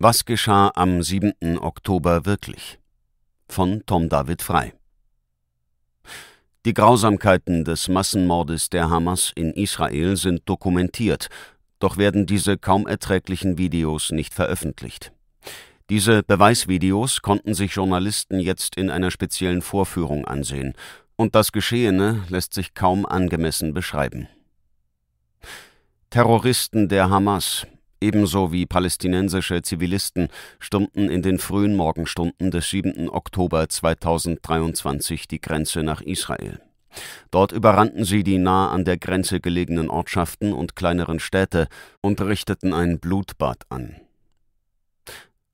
Was geschah am 7. Oktober wirklich? Von Tom David Frei. Die Grausamkeiten des Massenmordes der Hamas in Israel sind dokumentiert, doch werden diese kaum erträglichen Videos nicht veröffentlicht. Diese Beweisvideos konnten sich Journalisten jetzt in einer speziellen Vorführung ansehen, und das Geschehene lässt sich kaum angemessen beschreiben. Terroristen der Hamas, Ebenso wie palästinensische Zivilisten stürmten in den frühen Morgenstunden des 7. Oktober 2023 die Grenze nach Israel. Dort überrannten sie die nah an der Grenze gelegenen Ortschaften und kleineren Städte und richteten ein Blutbad an.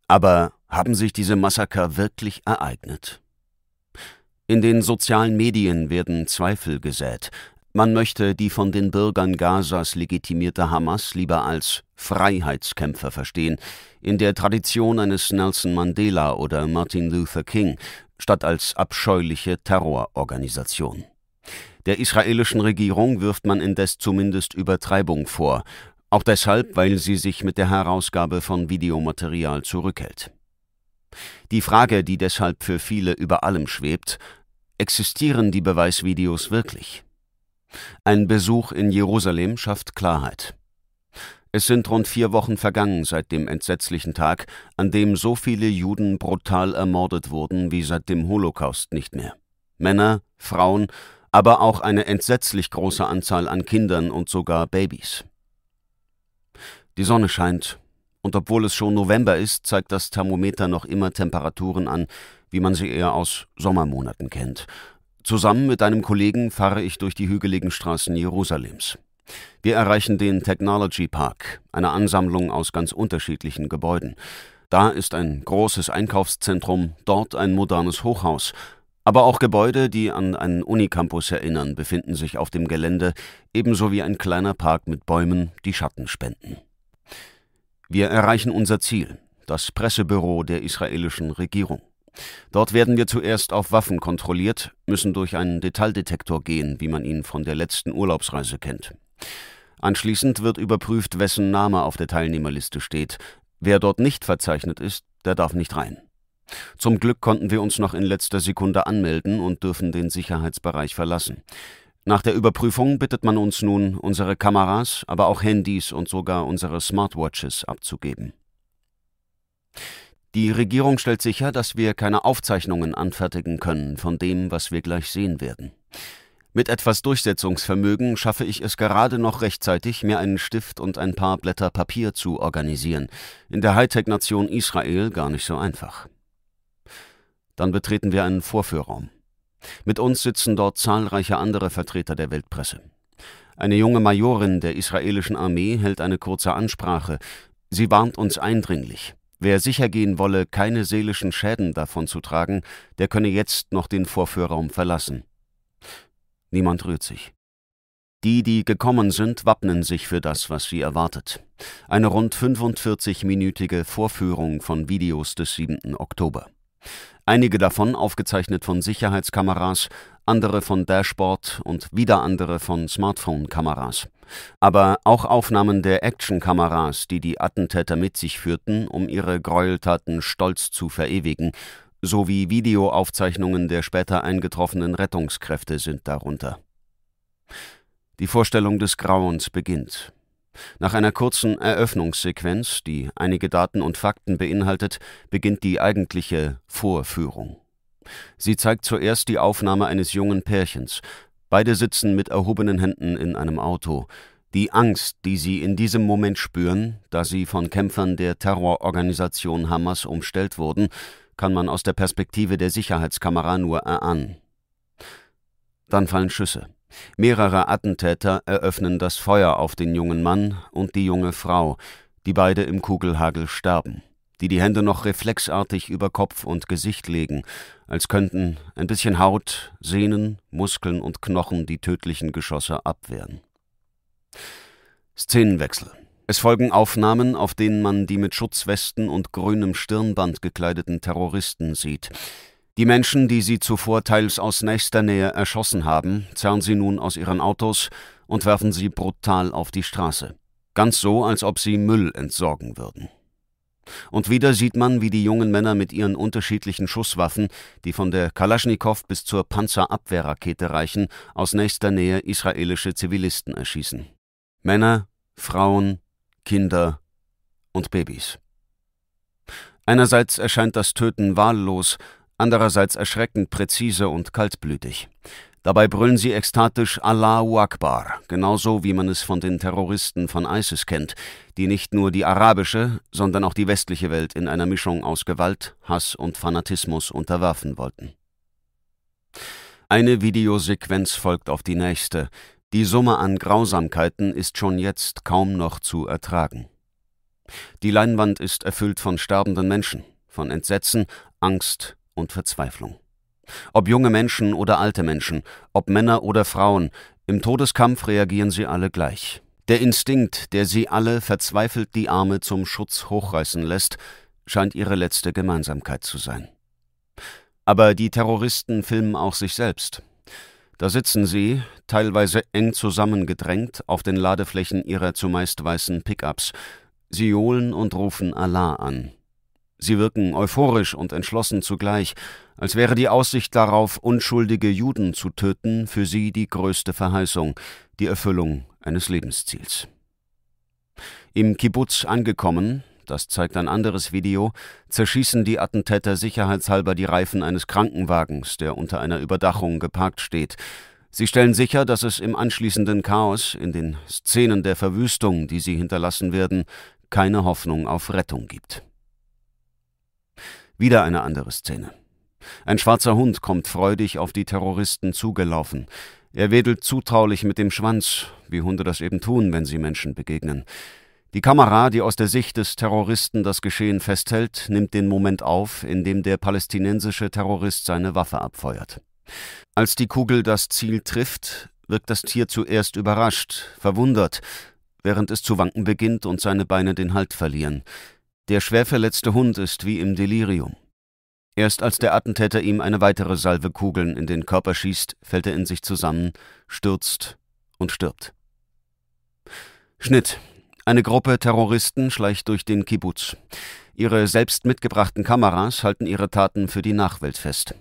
Aber haben sich diese Massaker wirklich ereignet? In den sozialen Medien werden Zweifel gesät, man möchte die von den Bürgern Gazas legitimierte Hamas lieber als Freiheitskämpfer verstehen, in der Tradition eines Nelson Mandela oder Martin Luther King, statt als abscheuliche Terrororganisation. Der israelischen Regierung wirft man indes zumindest Übertreibung vor, auch deshalb, weil sie sich mit der Herausgabe von Videomaterial zurückhält. Die Frage, die deshalb für viele über allem schwebt, existieren die Beweisvideos wirklich? Ein Besuch in Jerusalem schafft Klarheit. Es sind rund vier Wochen vergangen seit dem entsetzlichen Tag, an dem so viele Juden brutal ermordet wurden wie seit dem Holocaust nicht mehr. Männer, Frauen, aber auch eine entsetzlich große Anzahl an Kindern und sogar Babys. Die Sonne scheint, und obwohl es schon November ist, zeigt das Thermometer noch immer Temperaturen an, wie man sie eher aus Sommermonaten kennt, Zusammen mit einem Kollegen fahre ich durch die hügeligen Straßen Jerusalems. Wir erreichen den Technology Park, eine Ansammlung aus ganz unterschiedlichen Gebäuden. Da ist ein großes Einkaufszentrum, dort ein modernes Hochhaus. Aber auch Gebäude, die an einen Unicampus erinnern, befinden sich auf dem Gelände, ebenso wie ein kleiner Park mit Bäumen, die Schatten spenden. Wir erreichen unser Ziel, das Pressebüro der israelischen Regierung. Dort werden wir zuerst auf Waffen kontrolliert, müssen durch einen Detaildetektor gehen, wie man ihn von der letzten Urlaubsreise kennt. Anschließend wird überprüft, wessen Name auf der Teilnehmerliste steht. Wer dort nicht verzeichnet ist, der darf nicht rein. Zum Glück konnten wir uns noch in letzter Sekunde anmelden und dürfen den Sicherheitsbereich verlassen. Nach der Überprüfung bittet man uns nun, unsere Kameras, aber auch Handys und sogar unsere Smartwatches abzugeben. Die Regierung stellt sicher, dass wir keine Aufzeichnungen anfertigen können von dem, was wir gleich sehen werden. Mit etwas Durchsetzungsvermögen schaffe ich es gerade noch rechtzeitig, mir einen Stift und ein paar Blätter Papier zu organisieren. In der Hightech-Nation Israel gar nicht so einfach. Dann betreten wir einen Vorführraum. Mit uns sitzen dort zahlreiche andere Vertreter der Weltpresse. Eine junge Majorin der israelischen Armee hält eine kurze Ansprache. Sie warnt uns eindringlich. Wer sicher gehen wolle, keine seelischen Schäden davon zu tragen, der könne jetzt noch den Vorführraum verlassen. Niemand rührt sich. Die, die gekommen sind, wappnen sich für das, was sie erwartet. Eine rund 45-minütige Vorführung von Videos des 7. Oktober. Einige davon aufgezeichnet von Sicherheitskameras, andere von Dashboard und wieder andere von Smartphone-Kameras. Aber auch Aufnahmen der Action-Kameras, die die Attentäter mit sich führten, um ihre Gräueltaten stolz zu verewigen, sowie Videoaufzeichnungen der später eingetroffenen Rettungskräfte sind darunter. Die Vorstellung des Grauens beginnt. Nach einer kurzen Eröffnungssequenz, die einige Daten und Fakten beinhaltet, beginnt die eigentliche Vorführung. Sie zeigt zuerst die Aufnahme eines jungen Pärchens. Beide sitzen mit erhobenen Händen in einem Auto. Die Angst, die sie in diesem Moment spüren, da sie von Kämpfern der Terrororganisation Hamas umstellt wurden, kann man aus der Perspektive der Sicherheitskamera nur erahnen. Dann fallen Schüsse. Mehrere Attentäter eröffnen das Feuer auf den jungen Mann und die junge Frau, die beide im Kugelhagel sterben, die die Hände noch reflexartig über Kopf und Gesicht legen, als könnten ein bisschen Haut, Sehnen, Muskeln und Knochen die tödlichen Geschosse abwehren. Szenenwechsel. Es folgen Aufnahmen, auf denen man die mit Schutzwesten und grünem Stirnband gekleideten Terroristen sieht. Die Menschen, die sie zuvor teils aus nächster Nähe erschossen haben, zerren sie nun aus ihren Autos und werfen sie brutal auf die Straße. Ganz so, als ob sie Müll entsorgen würden. Und wieder sieht man, wie die jungen Männer mit ihren unterschiedlichen Schusswaffen, die von der Kalaschnikow bis zur Panzerabwehrrakete reichen, aus nächster Nähe israelische Zivilisten erschießen. Männer, Frauen, Kinder und Babys. Einerseits erscheint das Töten wahllos, andererseits erschreckend präzise und kaltblütig. Dabei brüllen sie ekstatisch Allahu Akbar, genauso wie man es von den Terroristen von ISIS kennt, die nicht nur die arabische, sondern auch die westliche Welt in einer Mischung aus Gewalt, Hass und Fanatismus unterwerfen wollten. Eine Videosequenz folgt auf die nächste. Die Summe an Grausamkeiten ist schon jetzt kaum noch zu ertragen. Die Leinwand ist erfüllt von sterbenden Menschen, von Entsetzen, Angst, und Verzweiflung. Ob junge Menschen oder alte Menschen, ob Männer oder Frauen, im Todeskampf reagieren sie alle gleich. Der Instinkt, der sie alle verzweifelt die Arme zum Schutz hochreißen lässt, scheint ihre letzte Gemeinsamkeit zu sein. Aber die Terroristen filmen auch sich selbst. Da sitzen sie, teilweise eng zusammengedrängt, auf den Ladeflächen ihrer zumeist weißen Pickups. Sie johlen und rufen Allah an, Sie wirken euphorisch und entschlossen zugleich, als wäre die Aussicht darauf, unschuldige Juden zu töten, für sie die größte Verheißung, die Erfüllung eines Lebensziels. Im Kibbutz angekommen, das zeigt ein anderes Video, zerschießen die Attentäter sicherheitshalber die Reifen eines Krankenwagens, der unter einer Überdachung geparkt steht. Sie stellen sicher, dass es im anschließenden Chaos, in den Szenen der Verwüstung, die sie hinterlassen werden, keine Hoffnung auf Rettung gibt. Wieder eine andere Szene. Ein schwarzer Hund kommt freudig auf die Terroristen zugelaufen. Er wedelt zutraulich mit dem Schwanz, wie Hunde das eben tun, wenn sie Menschen begegnen. Die Kamera, die aus der Sicht des Terroristen das Geschehen festhält, nimmt den Moment auf, in dem der palästinensische Terrorist seine Waffe abfeuert. Als die Kugel das Ziel trifft, wirkt das Tier zuerst überrascht, verwundert, während es zu wanken beginnt und seine Beine den Halt verlieren. Der schwerverletzte Hund ist wie im Delirium. Erst als der Attentäter ihm eine weitere Salve Kugeln in den Körper schießt, fällt er in sich zusammen, stürzt und stirbt. Schnitt. Eine Gruppe Terroristen schleicht durch den Kibbutz. Ihre selbst mitgebrachten Kameras halten ihre Taten für die Nachwelt fest.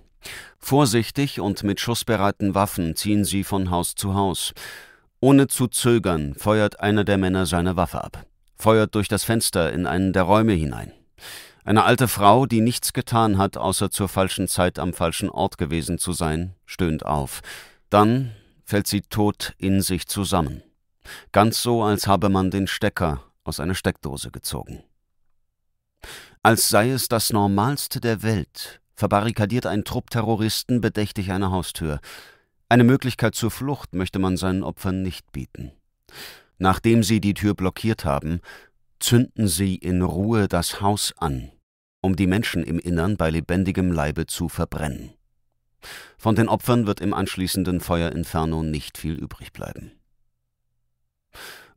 Vorsichtig und mit schussbereiten Waffen ziehen sie von Haus zu Haus. Ohne zu zögern feuert einer der Männer seine Waffe ab feuert durch das Fenster in einen der Räume hinein. Eine alte Frau, die nichts getan hat, außer zur falschen Zeit am falschen Ort gewesen zu sein, stöhnt auf. Dann fällt sie tot in sich zusammen. Ganz so, als habe man den Stecker aus einer Steckdose gezogen. Als sei es das Normalste der Welt, verbarrikadiert ein Trupp Terroristen bedächtig eine Haustür. Eine Möglichkeit zur Flucht möchte man seinen Opfern nicht bieten. Nachdem sie die Tür blockiert haben, zünden sie in Ruhe das Haus an, um die Menschen im Innern bei lebendigem Leibe zu verbrennen. Von den Opfern wird im anschließenden Feuerinferno nicht viel übrig bleiben.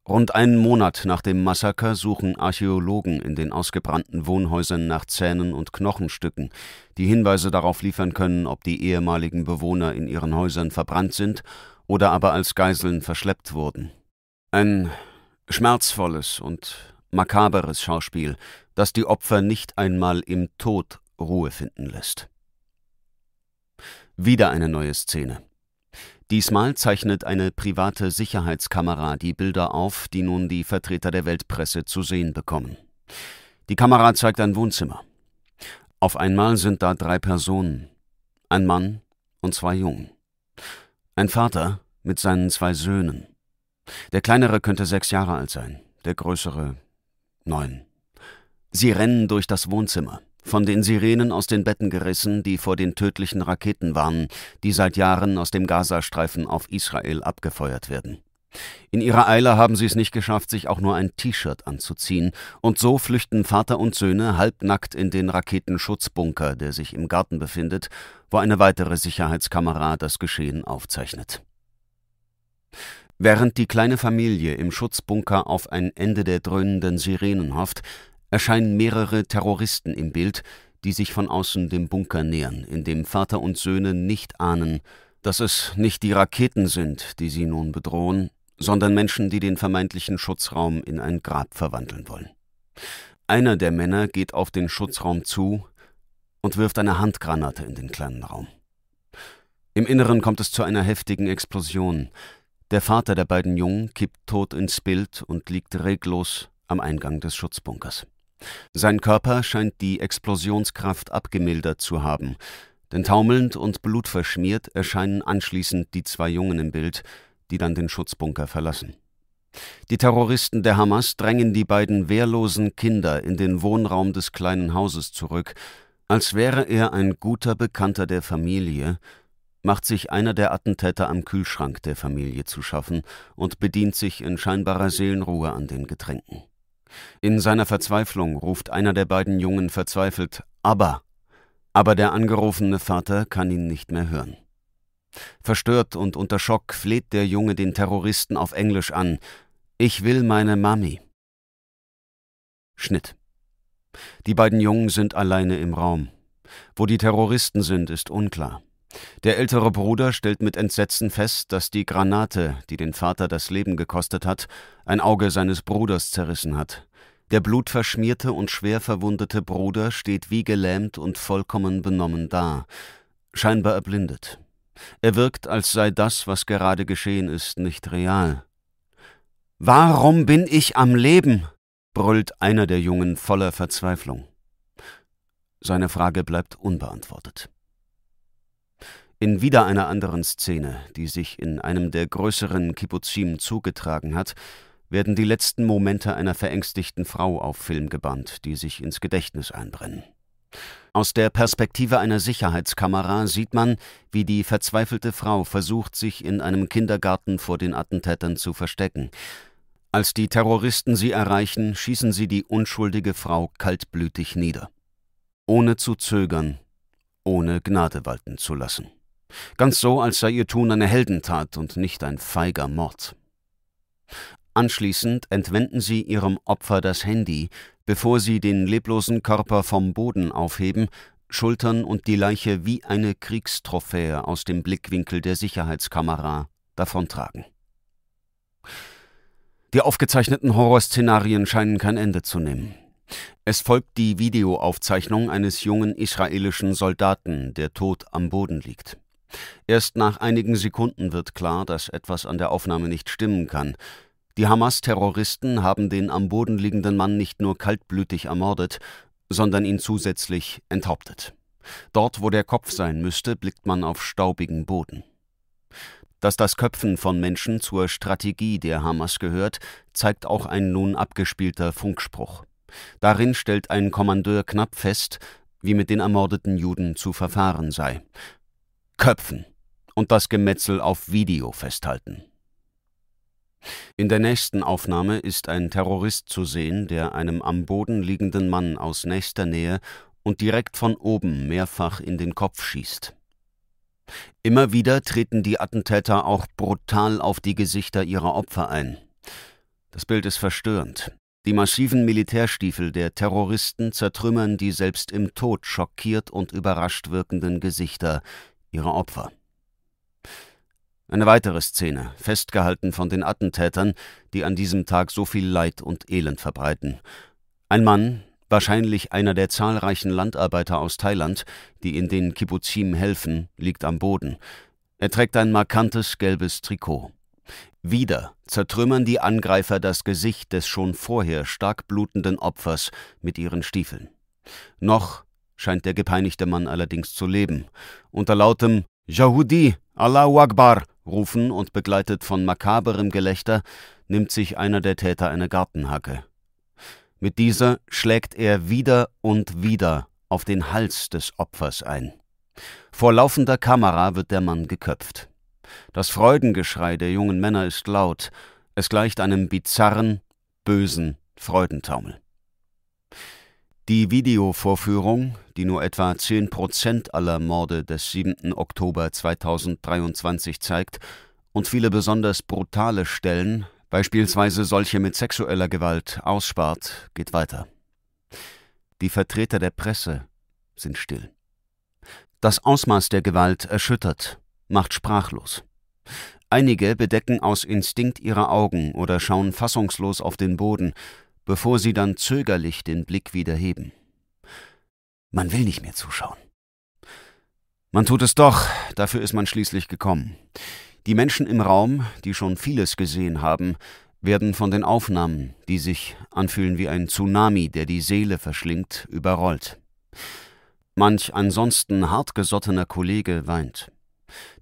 Rund einen Monat nach dem Massaker suchen Archäologen in den ausgebrannten Wohnhäusern nach Zähnen und Knochenstücken, die Hinweise darauf liefern können, ob die ehemaligen Bewohner in ihren Häusern verbrannt sind oder aber als Geiseln verschleppt wurden. Ein schmerzvolles und makaberes Schauspiel, das die Opfer nicht einmal im Tod Ruhe finden lässt. Wieder eine neue Szene. Diesmal zeichnet eine private Sicherheitskamera die Bilder auf, die nun die Vertreter der Weltpresse zu sehen bekommen. Die Kamera zeigt ein Wohnzimmer. Auf einmal sind da drei Personen, ein Mann und zwei Jungen. Ein Vater mit seinen zwei Söhnen. Der kleinere könnte sechs Jahre alt sein, der größere neun. Sie rennen durch das Wohnzimmer, von den Sirenen aus den Betten gerissen, die vor den tödlichen Raketen warnen, die seit Jahren aus dem Gazastreifen auf Israel abgefeuert werden. In ihrer Eile haben sie es nicht geschafft, sich auch nur ein T-Shirt anzuziehen, und so flüchten Vater und Söhne halbnackt in den Raketenschutzbunker, der sich im Garten befindet, wo eine weitere Sicherheitskamera das Geschehen aufzeichnet. Während die kleine Familie im Schutzbunker auf ein Ende der dröhnenden Sirenen hofft, erscheinen mehrere Terroristen im Bild, die sich von außen dem Bunker nähern, in dem Vater und Söhne nicht ahnen, dass es nicht die Raketen sind, die sie nun bedrohen, sondern Menschen, die den vermeintlichen Schutzraum in ein Grab verwandeln wollen. Einer der Männer geht auf den Schutzraum zu und wirft eine Handgranate in den kleinen Raum. Im Inneren kommt es zu einer heftigen Explosion. Der Vater der beiden Jungen kippt tot ins Bild und liegt reglos am Eingang des Schutzbunkers. Sein Körper scheint die Explosionskraft abgemildert zu haben, denn taumelnd und blutverschmiert erscheinen anschließend die zwei Jungen im Bild, die dann den Schutzbunker verlassen. Die Terroristen der Hamas drängen die beiden wehrlosen Kinder in den Wohnraum des kleinen Hauses zurück, als wäre er ein guter Bekannter der Familie, macht sich einer der Attentäter am Kühlschrank der Familie zu schaffen und bedient sich in scheinbarer Seelenruhe an den Getränken. In seiner Verzweiflung ruft einer der beiden Jungen verzweifelt Aber, aber der angerufene Vater kann ihn nicht mehr hören. Verstört und unter Schock fleht der Junge den Terroristen auf Englisch an Ich will meine Mami. Schnitt. Die beiden Jungen sind alleine im Raum. Wo die Terroristen sind, ist unklar. Der ältere Bruder stellt mit Entsetzen fest, dass die Granate, die den Vater das Leben gekostet hat, ein Auge seines Bruders zerrissen hat. Der blutverschmierte und schwer verwundete Bruder steht wie gelähmt und vollkommen benommen da, scheinbar erblindet. Er wirkt, als sei das, was gerade geschehen ist, nicht real. Warum bin ich am Leben? brüllt einer der Jungen voller Verzweiflung. Seine Frage bleibt unbeantwortet. In wieder einer anderen Szene, die sich in einem der größeren Kibbuzim zugetragen hat, werden die letzten Momente einer verängstigten Frau auf Film gebannt, die sich ins Gedächtnis einbrennen. Aus der Perspektive einer Sicherheitskamera sieht man, wie die verzweifelte Frau versucht, sich in einem Kindergarten vor den Attentätern zu verstecken. Als die Terroristen sie erreichen, schießen sie die unschuldige Frau kaltblütig nieder. Ohne zu zögern, ohne Gnade walten zu lassen. Ganz so, als sei ihr Tun eine Heldentat und nicht ein feiger Mord. Anschließend entwenden sie ihrem Opfer das Handy, bevor sie den leblosen Körper vom Boden aufheben, schultern und die Leiche wie eine Kriegstrophäe aus dem Blickwinkel der Sicherheitskamera davontragen. Die aufgezeichneten Horrorszenarien scheinen kein Ende zu nehmen. Es folgt die Videoaufzeichnung eines jungen israelischen Soldaten, der tot am Boden liegt. Erst nach einigen Sekunden wird klar, dass etwas an der Aufnahme nicht stimmen kann. Die Hamas-Terroristen haben den am Boden liegenden Mann nicht nur kaltblütig ermordet, sondern ihn zusätzlich enthauptet. Dort, wo der Kopf sein müsste, blickt man auf staubigen Boden. Dass das Köpfen von Menschen zur Strategie der Hamas gehört, zeigt auch ein nun abgespielter Funkspruch. Darin stellt ein Kommandeur knapp fest, wie mit den ermordeten Juden zu verfahren sei köpfen und das Gemetzel auf Video festhalten. In der nächsten Aufnahme ist ein Terrorist zu sehen, der einem am Boden liegenden Mann aus nächster Nähe und direkt von oben mehrfach in den Kopf schießt. Immer wieder treten die Attentäter auch brutal auf die Gesichter ihrer Opfer ein. Das Bild ist verstörend. Die massiven Militärstiefel der Terroristen zertrümmern die selbst im Tod schockiert und überrascht wirkenden Gesichter ihre Opfer. Eine weitere Szene, festgehalten von den Attentätern, die an diesem Tag so viel Leid und Elend verbreiten. Ein Mann, wahrscheinlich einer der zahlreichen Landarbeiter aus Thailand, die in den Kibbuzim helfen, liegt am Boden. Er trägt ein markantes gelbes Trikot. Wieder zertrümmern die Angreifer das Gesicht des schon vorher stark blutenden Opfers mit ihren Stiefeln. Noch scheint der gepeinigte Mann allerdings zu leben. Unter lautem Jahudi, Allahu Akbar rufen und begleitet von makaberem Gelächter nimmt sich einer der Täter eine Gartenhacke. Mit dieser schlägt er wieder und wieder auf den Hals des Opfers ein. Vor laufender Kamera wird der Mann geköpft. Das Freudengeschrei der jungen Männer ist laut, es gleicht einem bizarren, bösen Freudentaumel. Die Videovorführung, die nur etwa 10 Prozent aller Morde des 7. Oktober 2023 zeigt, und viele besonders brutale Stellen, beispielsweise solche mit sexueller Gewalt, ausspart, geht weiter. Die Vertreter der Presse sind still. Das Ausmaß der Gewalt erschüttert, macht sprachlos. Einige bedecken aus Instinkt ihre Augen oder schauen fassungslos auf den Boden, bevor sie dann zögerlich den Blick wieder heben. Man will nicht mehr zuschauen. Man tut es doch, dafür ist man schließlich gekommen. Die Menschen im Raum, die schon vieles gesehen haben, werden von den Aufnahmen, die sich anfühlen wie ein Tsunami, der die Seele verschlingt, überrollt. Manch ansonsten hartgesottener Kollege weint.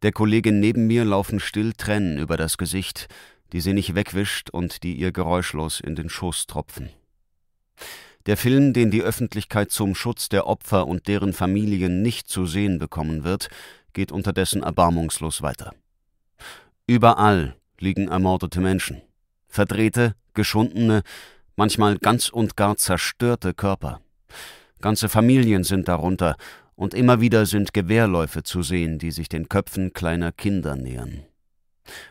Der Kollegin neben mir laufen still Tränen über das Gesicht, die sie nicht wegwischt und die ihr geräuschlos in den Schoß tropfen. Der Film, den die Öffentlichkeit zum Schutz der Opfer und deren Familien nicht zu sehen bekommen wird, geht unterdessen erbarmungslos weiter. Überall liegen ermordete Menschen, verdrehte, geschundene, manchmal ganz und gar zerstörte Körper. Ganze Familien sind darunter, und immer wieder sind Gewehrläufe zu sehen, die sich den Köpfen kleiner Kinder nähern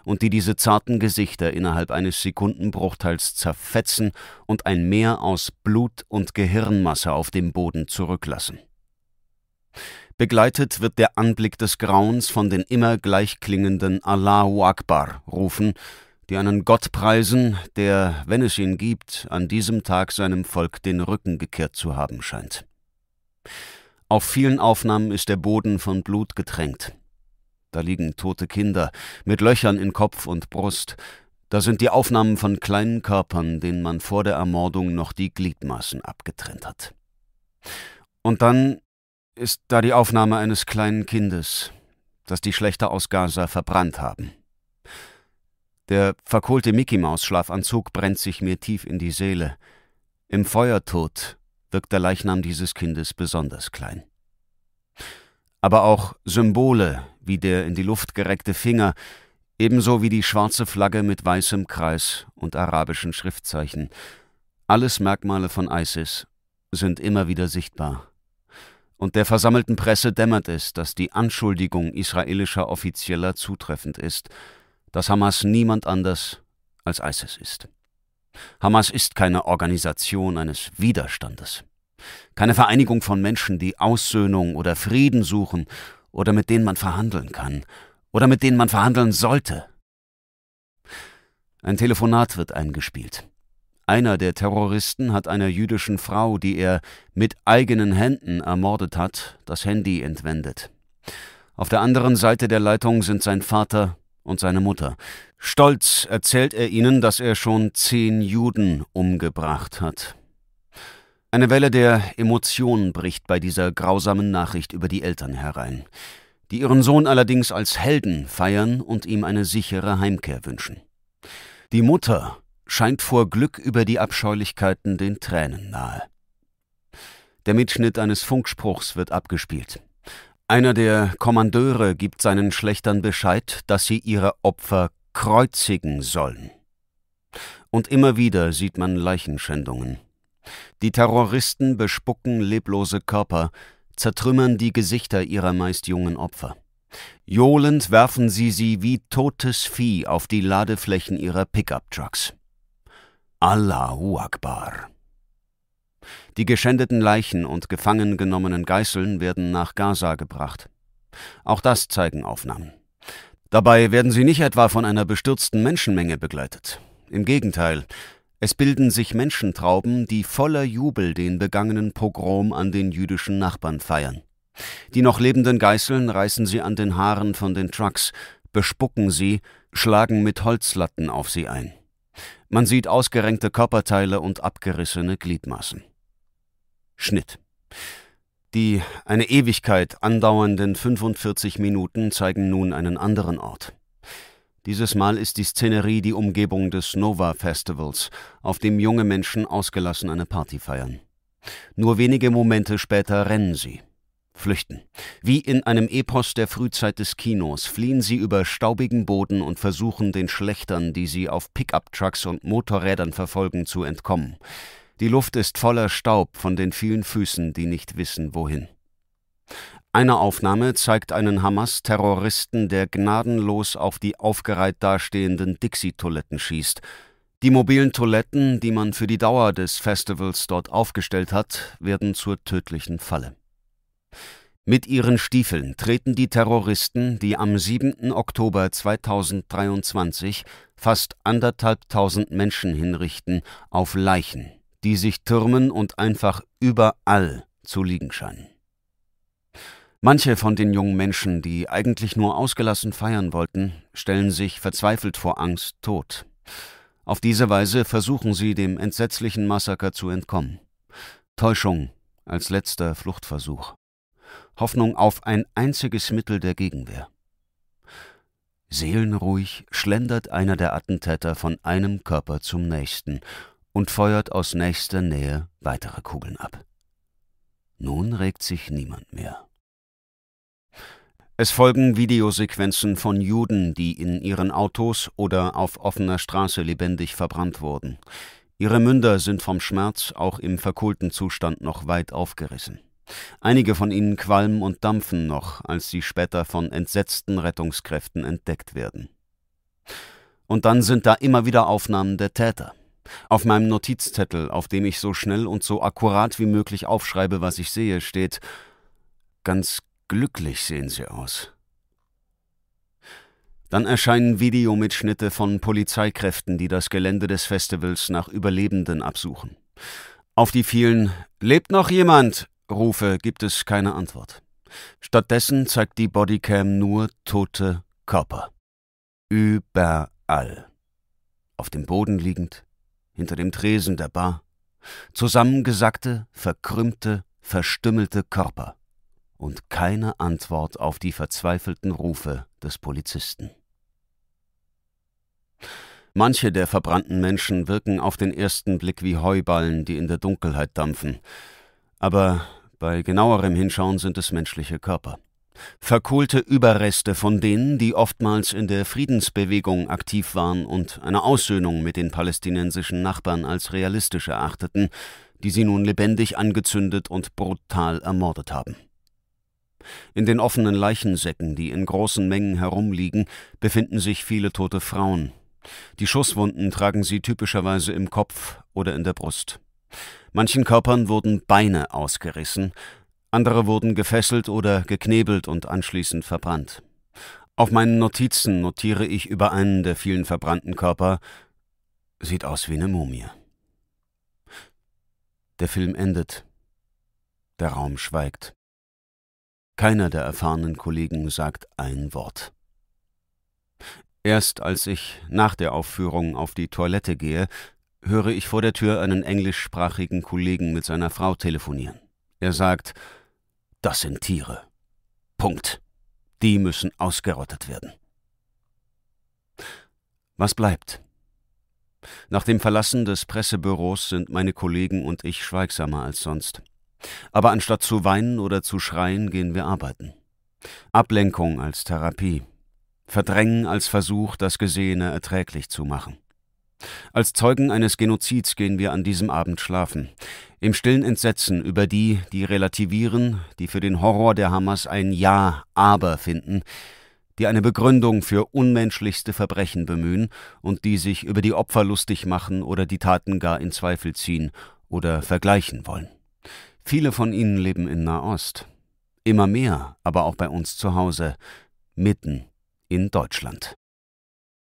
und die diese zarten Gesichter innerhalb eines Sekundenbruchteils zerfetzen und ein Meer aus Blut und Gehirnmasse auf dem Boden zurücklassen. Begleitet wird der Anblick des Grauens von den immer gleichklingenden Allahu Akbar rufen, die einen Gott preisen, der, wenn es ihn gibt, an diesem Tag seinem Volk den Rücken gekehrt zu haben scheint. Auf vielen Aufnahmen ist der Boden von Blut getränkt, da liegen tote Kinder mit Löchern in Kopf und Brust. Da sind die Aufnahmen von kleinen Körpern, denen man vor der Ermordung noch die Gliedmaßen abgetrennt hat. Und dann ist da die Aufnahme eines kleinen Kindes, das die Schlechter aus Gaza verbrannt haben. Der verkohlte Mickey Maus Schlafanzug brennt sich mir tief in die Seele. Im Feuertod wirkt der Leichnam dieses Kindes besonders klein aber auch Symbole wie der in die Luft gereckte Finger, ebenso wie die schwarze Flagge mit weißem Kreis und arabischen Schriftzeichen. Alles Merkmale von ISIS sind immer wieder sichtbar. Und der versammelten Presse dämmert es, dass die Anschuldigung israelischer Offizieller zutreffend ist, dass Hamas niemand anders als ISIS ist. Hamas ist keine Organisation eines Widerstandes keine Vereinigung von Menschen, die Aussöhnung oder Frieden suchen oder mit denen man verhandeln kann oder mit denen man verhandeln sollte. Ein Telefonat wird eingespielt. Einer der Terroristen hat einer jüdischen Frau, die er mit eigenen Händen ermordet hat, das Handy entwendet. Auf der anderen Seite der Leitung sind sein Vater und seine Mutter. Stolz erzählt er ihnen, dass er schon zehn Juden umgebracht hat. Eine Welle der Emotionen bricht bei dieser grausamen Nachricht über die Eltern herein, die ihren Sohn allerdings als Helden feiern und ihm eine sichere Heimkehr wünschen. Die Mutter scheint vor Glück über die Abscheulichkeiten den Tränen nahe. Der Mitschnitt eines Funkspruchs wird abgespielt. Einer der Kommandeure gibt seinen Schlechtern Bescheid, dass sie ihre Opfer kreuzigen sollen. Und immer wieder sieht man Leichenschändungen. Die Terroristen bespucken leblose Körper, zertrümmern die Gesichter ihrer meist jungen Opfer. Johlend werfen sie sie wie totes Vieh auf die Ladeflächen ihrer Pickup-Trucks. Allahu Akbar. Die geschändeten Leichen und gefangen genommenen Geißeln werden nach Gaza gebracht. Auch das zeigen Aufnahmen. Dabei werden sie nicht etwa von einer bestürzten Menschenmenge begleitet. Im Gegenteil, es bilden sich Menschentrauben, die voller Jubel den begangenen Pogrom an den jüdischen Nachbarn feiern. Die noch lebenden Geißeln reißen sie an den Haaren von den Trucks, bespucken sie, schlagen mit Holzlatten auf sie ein. Man sieht ausgerenkte Körperteile und abgerissene Gliedmaßen. Schnitt. Die eine Ewigkeit andauernden 45 Minuten zeigen nun einen anderen Ort. Dieses Mal ist die Szenerie die Umgebung des Nova Festivals, auf dem junge Menschen ausgelassen eine Party feiern. Nur wenige Momente später rennen sie. Flüchten. Wie in einem Epos der Frühzeit des Kinos fliehen sie über staubigen Boden und versuchen den Schlechtern, die sie auf Pickup-Trucks und Motorrädern verfolgen, zu entkommen. Die Luft ist voller Staub von den vielen Füßen, die nicht wissen, wohin. Eine Aufnahme zeigt einen Hamas-Terroristen, der gnadenlos auf die aufgereiht dastehenden Dixie-Toiletten schießt. Die mobilen Toiletten, die man für die Dauer des Festivals dort aufgestellt hat, werden zur tödlichen Falle. Mit ihren Stiefeln treten die Terroristen, die am 7. Oktober 2023 fast anderthalbtausend Menschen hinrichten, auf Leichen, die sich türmen und einfach überall zu liegen scheinen. Manche von den jungen Menschen, die eigentlich nur ausgelassen feiern wollten, stellen sich verzweifelt vor Angst tot. Auf diese Weise versuchen sie, dem entsetzlichen Massaker zu entkommen. Täuschung als letzter Fluchtversuch. Hoffnung auf ein einziges Mittel der Gegenwehr. Seelenruhig schlendert einer der Attentäter von einem Körper zum nächsten und feuert aus nächster Nähe weitere Kugeln ab. Nun regt sich niemand mehr. Es folgen Videosequenzen von Juden, die in ihren Autos oder auf offener Straße lebendig verbrannt wurden. Ihre Münder sind vom Schmerz auch im verkohlten Zustand noch weit aufgerissen. Einige von ihnen qualmen und dampfen noch, als sie später von entsetzten Rettungskräften entdeckt werden. Und dann sind da immer wieder Aufnahmen der Täter. Auf meinem Notizzettel, auf dem ich so schnell und so akkurat wie möglich aufschreibe, was ich sehe, steht Ganz Glücklich sehen sie aus. Dann erscheinen Videomitschnitte von Polizeikräften, die das Gelände des Festivals nach Überlebenden absuchen. Auf die vielen Lebt noch jemand? Rufe gibt es keine Antwort. Stattdessen zeigt die Bodycam nur tote Körper. Überall. Auf dem Boden liegend, hinter dem Tresen der Bar, zusammengesackte, verkrümmte, verstümmelte Körper und keine Antwort auf die verzweifelten Rufe des Polizisten. Manche der verbrannten Menschen wirken auf den ersten Blick wie Heuballen, die in der Dunkelheit dampfen, aber bei genauerem Hinschauen sind es menschliche Körper. Verkohlte Überreste von denen, die oftmals in der Friedensbewegung aktiv waren und eine Aussöhnung mit den palästinensischen Nachbarn als realistisch erachteten, die sie nun lebendig angezündet und brutal ermordet haben. In den offenen Leichensäcken, die in großen Mengen herumliegen, befinden sich viele tote Frauen. Die Schusswunden tragen sie typischerweise im Kopf oder in der Brust. Manchen Körpern wurden Beine ausgerissen, andere wurden gefesselt oder geknebelt und anschließend verbrannt. Auf meinen Notizen notiere ich über einen der vielen verbrannten Körper, sieht aus wie eine Mumie. Der Film endet. Der Raum schweigt. Keiner der erfahrenen Kollegen sagt ein Wort. Erst als ich nach der Aufführung auf die Toilette gehe, höre ich vor der Tür einen englischsprachigen Kollegen mit seiner Frau telefonieren. Er sagt, das sind Tiere. Punkt. Die müssen ausgerottet werden. Was bleibt? Nach dem Verlassen des Pressebüros sind meine Kollegen und ich schweigsamer als sonst. Aber anstatt zu weinen oder zu schreien, gehen wir arbeiten. Ablenkung als Therapie. Verdrängen als Versuch, das Gesehene erträglich zu machen. Als Zeugen eines Genozids gehen wir an diesem Abend schlafen. Im stillen Entsetzen über die, die relativieren, die für den Horror der Hamas ein Ja, aber finden, die eine Begründung für unmenschlichste Verbrechen bemühen und die sich über die Opfer lustig machen oder die Taten gar in Zweifel ziehen oder vergleichen wollen. Viele von ihnen leben in Nahost. Immer mehr, aber auch bei uns zu Hause, mitten in Deutschland.